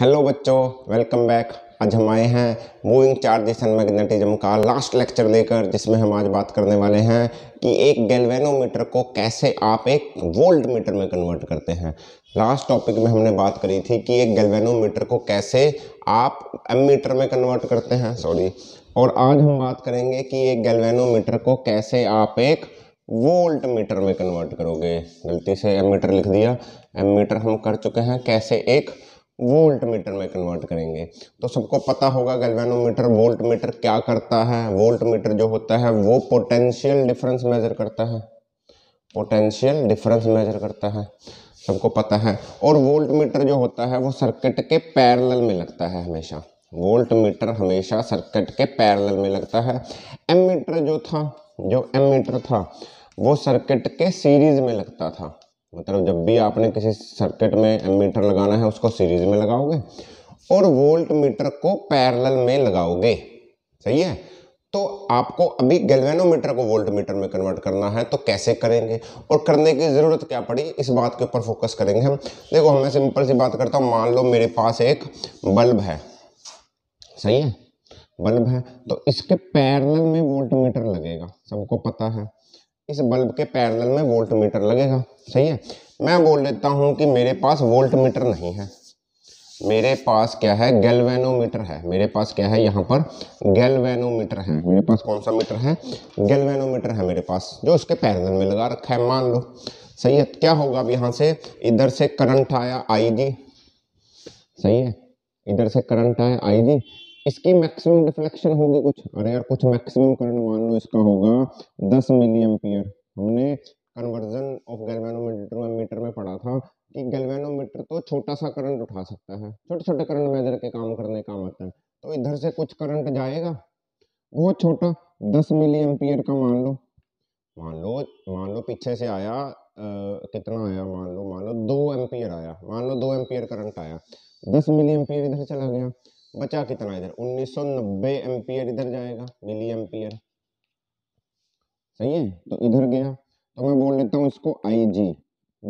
Hello बच्चों welcome back आज हम आए हैं मूविंग चार्जेस एंड मैग्नेटिज्म का लास्ट लेक्चर लेकर जिसमें हम आज बात करने वाले हैं कि एक गैल्वेनोमीटर को कैसे आप एक वोल्ट मीटर में कन्वर्ट करते हैं लास्ट टॉपिक में हमने बात करी थी कि एक गैल्वेनोमीटर को कैसे आप एम मीटर में कन्वर्ट करते हैं सॉरी और आज हम बात करेंगे कि एक गैल्वेनोमीटर को कैसे आप एक वोल्ट मीटर में कन्वर्ट करोगे गलती से मीटर लिख दिया मीटर हम कर चुके हैं कैसे एक वोल्ट मीटर में कन्वर्ट करेंगे तो सबको पता होगा गलवेनोमीटर वोल्ट मीटर क्या करता है वोल्ट मीटर जो होता है वो पोटेंशियल डिफरेंस मेजर करता है पोटेंशियल डिफरेंस मेजर करता है सबको पता है और वोल्ट मीटर जो होता है वो सर्किट के पैरेलल में लगता है हमेशा वोल्ट मीटर हमेशा सर्किट के पैरेलल में लगता है एम मीटर जो था जो एम मीटर था वो सर्किट के सीरीज में लगता था मतलब जब भी आपने किसी सर्किट में मीटर लगाना है उसको सीरीज में लगाओगे और वोल्ट मीटर को पैरेलल में लगाओगे सही है तो आपको अभी गैल्वेनोमीटर को वोल्ट मीटर में कन्वर्ट करना है तो कैसे करेंगे और करने की ज़रूरत क्या पड़ी इस बात के ऊपर फोकस करेंगे हम देखो हमें सिंपल सी बात करता हूँ मान लो मेरे पास एक बल्ब है सही है बल्ब है तो इसके पैरल में वोल्ट मीटर लगेगा सबको पता है इस बल्ब के पैरेलल में वोल्ट मीटर लगेगा सही है मैं बोल देता हूँ कि मेरे पास वोल्ट मीटर नहीं है मेरे पास क्या है गैल्वेनोमीटर है मेरे पास क्या है यहाँ पर गैल्वेनोमीटर है मेरे पास कौन सा मीटर है गैल्वेनोमीटर है मेरे पास जो उसके पैरेलल में लगा रखा है मान लो सही है क्या होगा अब यहाँ से इधर से करंट आया आई जी सही है इधर से करंट आया आई जी इसकी मैक्सिमम डिफ्लेक्शन होगी कुछ अरे यार कुछ मैक्सिमम करंट मान लो इसका होगा दस मिली एम्पियर हमने कन्वर्जन ऑफ गैल्वेनोमीटर में पढ़ा था कि गैल्वेनोमीटर तो छोटा सा करंट उठा सकता है छोटे छोटे करंट मेजर के काम करने काम आता है तो इधर से कुछ करंट जाएगा बहुत छोटा दस मिली एम्पियर का मान लो मान लो मान लो पीछे से आया आ, कितना आया मान लो मान लो दो एम्पियर आया मान लो दो एम्पियर करंट आया दस मिली एम्पियर इधर चला गया बचा कितना इधर नब्बे एम्पियर इधर जाएगा मिली एम्पियर सही है तो इधर गया तो मैं बोल देता हूँ इसको आई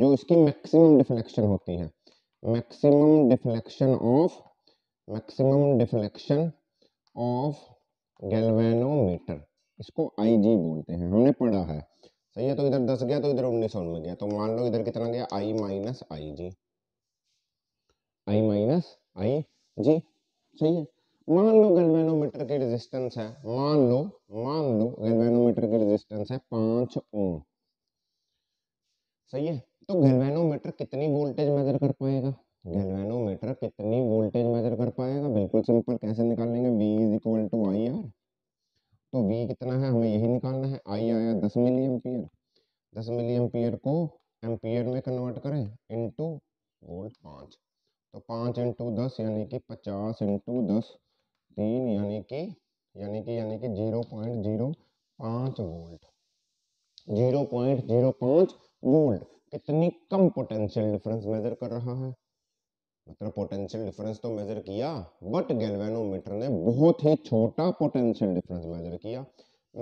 जो इसकी मैक्सिमम डिफ्लेक्शन होती है maximum deflection of maximum deflection of galvanometer इसको आईजी बोलते हैं हमने पढ़ा है सही है तो इधर दस गया तो इधर उन्नीस सौ गया तो मान लो इधर कितना गया आई minus I ji I minus I जी सही है मान लो गैल्वेनोमीटर की रेजिस्टेंस है मान लो मान लो गैल्वेनोमीटर की रेजिस्टेंस है पांच ओम सही है तो गैल्वेनोमीटर कितनी वोल्टेज मेजर कर पाएगा गैल्वेनोमीटर कितनी वोल्टेज मेजर कर पाएगा बिल्कुल सिंपल कैसे निकालेंगे V is equal to I R तो V कितना है हमें यही निकालना है आई आया दस मिली एम्पियर दस मिली एम्पियर को एम्पियर में कन्वर्ट करें इंटू वोल्ट पाँच तो पाँच इंटू दस यानी कि पचास इंटू दस तीन यानी कि यानी कि यानी कि जीरो पॉइंट जीरो पाँच वोल्ट जीरो पॉइंट जीरो पाँच वोल्ट कितनी कम पोटेंशियल डिफरेंस मेजर कर रहा है मतलब पोटेंशियल डिफरेंस तो मेजर किया बट गैल्वेनोमीटर ने बहुत ही छोटा पोटेंशियल डिफरेंस मेजर किया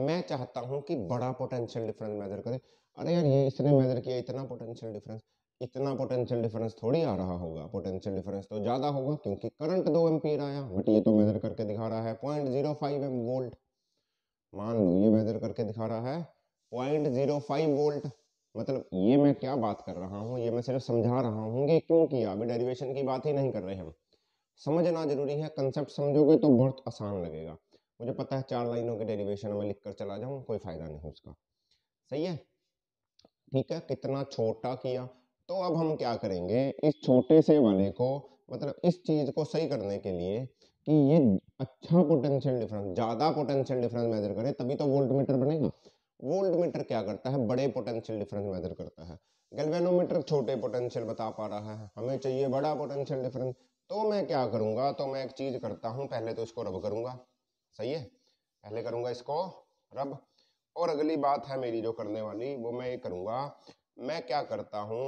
मैं चाहता हूं कि बड़ा पोटेंशियल डिफरेंस मेजर करे अरे यार ये इसने मेजर किया इतना पोटेंशियल डिफरेंस इतना पोटेंशियल डिफरेंस थोड़ी आ रहा होगा पोटेंशियल डिफरेंस तो ज़्यादा होगा क्योंकि करंट दो एम्पियर आया बट ये तो मेजर करके दिखा रहा है point zero five m volt मान लो ये मेजर करके दिखा रहा है पॉइंट जीरो फाइव वोल्ट मतलब ये मैं क्या बात कर रहा हूँ ये मैं सिर्फ समझा रहा हूँ कि क्यों किया अभी डेरिवेशन की बात ही नहीं कर रहे हम समझना जरूरी है कंसेप्ट समझोगे तो बहुत आसान लगेगा मुझे पता है चार लाइनों के डेरिवेशन में लिख कर चला जाऊँ कोई फ़ायदा नहीं उसका सही है ठीक है कितना छोटा किया तो अब हम क्या करेंगे इस छोटे से वाले को मतलब इस चीज़ को सही करने के लिए कि ये अच्छा पोटेंशियल डिफरेंस ज़्यादा पोटेंशियल डिफरेंस मेजर करे तभी तो वोल्ट मीटर बनेगा वोल्ट मीटर क्या करता है बड़े पोटेंशियल डिफरेंस मेजर करता है गैल्वेनोमीटर छोटे पोटेंशियल बता पा रहा है हमें चाहिए बड़ा पोटेंशियल डिफरेंस तो मैं क्या करूंगा तो मैं एक चीज़ करता हूँ पहले तो इसको रब करूंगा सही है पहले करूंगा इसको रब और अगली बात है मेरी जो करने वाली वो मैं ये करूंगा मैं क्या करता हूँ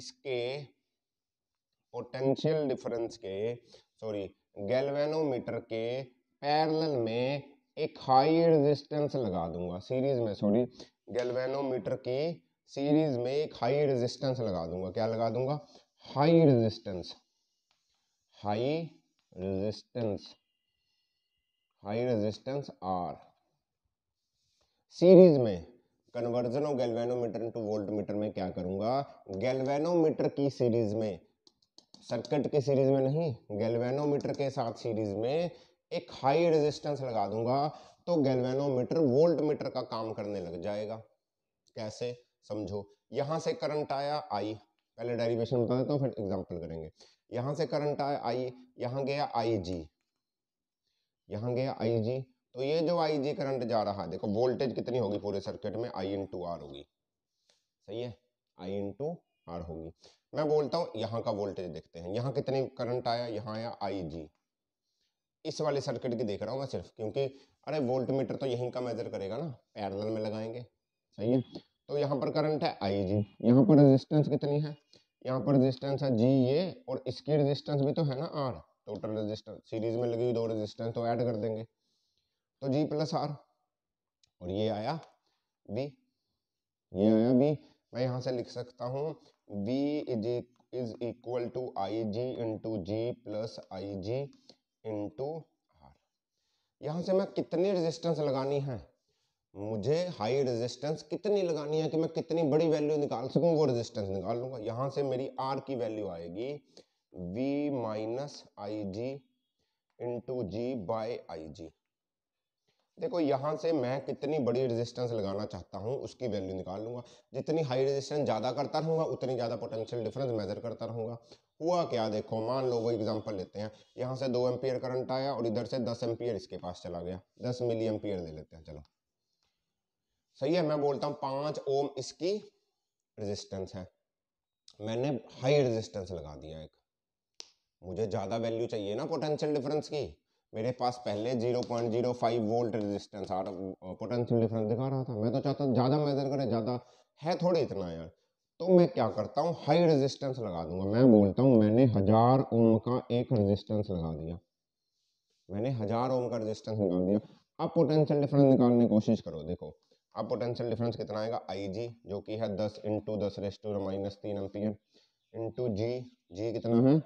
इसके पोटेंशियल डिफरेंस के सॉरी गैल्वेनोमीटर के पैरेलल में एक हाई रेजिस्टेंस लगा दूंगा सीरीज में सॉरी गैल्वेनोमीटर की सीरीज में एक हाई रेजिस्टेंस लगा दूंगा क्या लगा दूंगा high resistance high resistance high resistance R series में conversion of galvanometer into voltmeter में क्या करूंगा गैल्वेनोमीटर की सीरीज में सर्किट की सीरीज में नहीं गैल्वेनोमीटर के साथ सीरीज में एक हाई रेजिस्टेंस लगा दूंगा तो गैल्वेनोमीटर वोल्टमीटर का काम करने लग जाएगा कैसे समझो यहां से करंट आया आई पहले डेरिवेशन बता देता हूँ फिर एग्जांपल करेंगे यहां से करंट आया आई यहां गया आई जी यहां गया आई जी तो ये जो आई जी करंट जा रहा है देखो वोल्टेज कितनी होगी पूरे सर्किट में आई इन टू आर होगी सही है आई इन टू आर होगी मैं बोलता हूँ यहाँ का वोल्टेज देखते हैं यहाँ कितनी करंट आया यहाँ आया आई जी इस वाले सर्किट की देख रहा हूँ मैं सिर्फ क्योंकि अरे वोल्ट मीटर तो यहीं का मेजर करेगा ना पैरल में लगाएंगे सही है हम्म। तो यहाँ पर करंट है आई जी यहाँ पर रेजिस्टेंस कितनी है यहाँ पर रेजिस्टेंस है जी ये और इसकी रेजिस्टेंस भी तो है ना आर टोटल रेजिस्टेंस सीरीज में लगी हुई दो रेजिस्टेंस तो ऐड कर देंगे तो जी प्लस आर और ये आया वी ये hmm. आया वी मैं यहाँ से लिख सकता हूँ V is is equal to I G into G plus I G into R यहाँ से मैं कितनी रेजिस्टेंस लगानी है मुझे हाई रेजिस्टेंस कितनी लगानी है कि मैं कितनी बड़ी वैल्यू निकाल सकूं वो रेजिस्टेंस निकाल लूंगा यहाँ से मेरी आर की वैल्यू आएगी V minus I G into G by I G देखो यहाँ से मैं कितनी बड़ी रेजिस्टेंस लगाना चाहता हूँ उसकी वैल्यू निकाल लूँगा जितनी हाई रेजिस्टेंस ज़्यादा करता रहूँगा उतनी ज़्यादा पोटेंशियल डिफरेंस मेजर करता रहूँगा हुआ क्या देखो मान लो वो एग्जांपल लेते हैं यहाँ से दो एम्पियर करंट आया और इधर से दस एम्पियर इसके पास चला गया दस मिली एम्पियर ले लेते हैं चलो सही है मैं बोलता हूँ पाँच ओम इसकी रेजिस्टेंस है मैंने हाई रेजिस्टेंस लगा दिया एक मुझे ज़्यादा वैल्यू चाहिए ना पोटेंशियल डिफरेंस की मेरे पास पहले 0.05 वोल्ट रेजिस्टेंस आ पोटेंशियल डिफरेंस दिखा रहा था मैं तो चाहता ज़्यादा मेजर करें ज़्यादा है थोड़े इतना यार तो मैं क्या करता हूँ हाई रेजिस्टेंस लगा दूंगा मैं बोलता हूँ मैंने हज़ार ओम का एक रेजिस्टेंस लगा दिया मैंने हज़ार ओम का रेजिस्टेंस निकाल दिया अब पोटेंशियल डिफरेंस निकालने की कोशिश करो देखो अब पोटेंशियल डिफरेंस कितना आएगा आई जी जो कि है दस इंटू दस रेस्टू माइनस तीन एम्पियर इंटू जी जी कितना है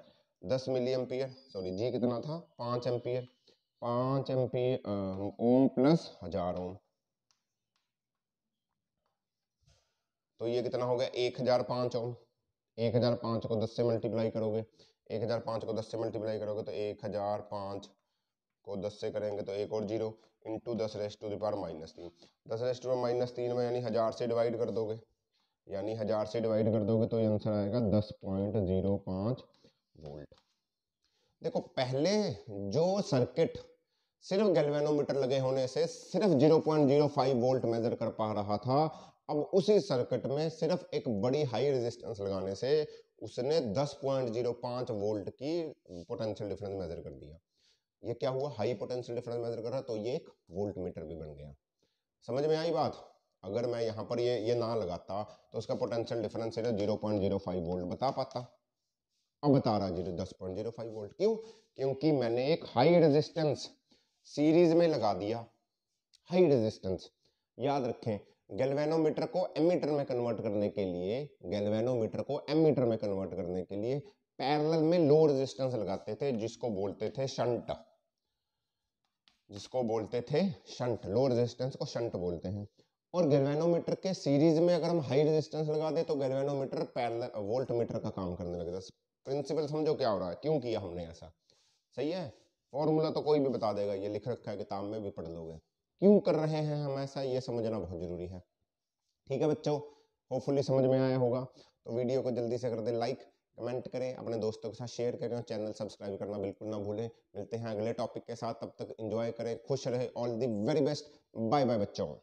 दस मिली एम्पियर सॉरी जी कितना था पाँच एम्पियर पाँच एम्पियर ओम प्लस हजार ओम तो ये कितना हो गया एक हजार पाँच ओम एक हजार पाँच को दस से मल्टीप्लाई करोगे एक हजार पाँच को दस से मल्टीप्लाई करोगे तो एक हजार पाँच को दस से करेंगे तो एक और जीरो इंटू दस रेस्ट टू दावर माइनस तीन दस रेस्ट टू माइनस तीन में यानी हज़ार से डिवाइड कर दोगे यानी हज़ार से डिवाइड कर दोगे तो ये आंसर आएगा दस पॉइंट जीरो पाँच वोल्ट देखो पहले जो सर्किट सिर्फ गैल्वेनोमीटर लगे होने से सिर्फ 0.05 वोल्ट मेजर कर पा रहा था अब उसी सर्किट में सिर्फ एक बड़ी हाई रेजिस्टेंस लगाने से उसने 10.05 वोल्ट की पोटेंशियल डिफरेंस मेजर कर दिया ये क्या हुआ हाई पोटेंशियल डिफरेंस मेजर कर रहा तो ये एक वोल्ट मीटर भी बन गया समझ में आई बात अगर मैं यहाँ पर ये ये ना लगाता तो उसका पोटेंशियल डिफरेंस सिर्फ zero point zero five volt बता पाता अब बता रहा जीरो तो दस पॉइंट जीरो फाइव वोल्ट क्यों क्योंकि मैंने एक हाई रेजिस्टेंस सीरीज में लगा दिया हाई रेजिस्टेंस याद रखें गैल्वेनोमीटर को एमीटर में कन्वर्ट करने के लिए गैल्वेनोमीटर को एमीटर में कन्वर्ट करने के लिए पैरेलल में लो रेजिस्टेंस लगाते थे जिसको बोलते थे शंट जिसको बोलते थे शंट लो रेजिस्टेंस को शंट बोलते हैं और गैल्वेनोमीटर के सीरीज में अगर हम हाई रेजिस्टेंस लगा दें तो गैल्वेनोमीटर पैरेलल वोल्टमीटर का काम करने लगे प्रिंसिपल समझो क्या हो रहा है क्यों किया हमने ऐसा सही है फॉर्मूला तो कोई भी बता देगा ये लिख रखा है किताब में भी पढ़ लोगे क्यों कर रहे हैं हम ऐसा ये समझना बहुत ज़रूरी है ठीक है बच्चों होपफुली समझ में आया होगा तो वीडियो को जल्दी से कर दें लाइक कमेंट करें अपने दोस्तों के साथ शेयर करें और चैनल सब्सक्राइब करना बिल्कुल ना भूलें मिलते हैं अगले टॉपिक के साथ तब तक इंजॉय करें खुश रहे all the very best bye bye बच्चों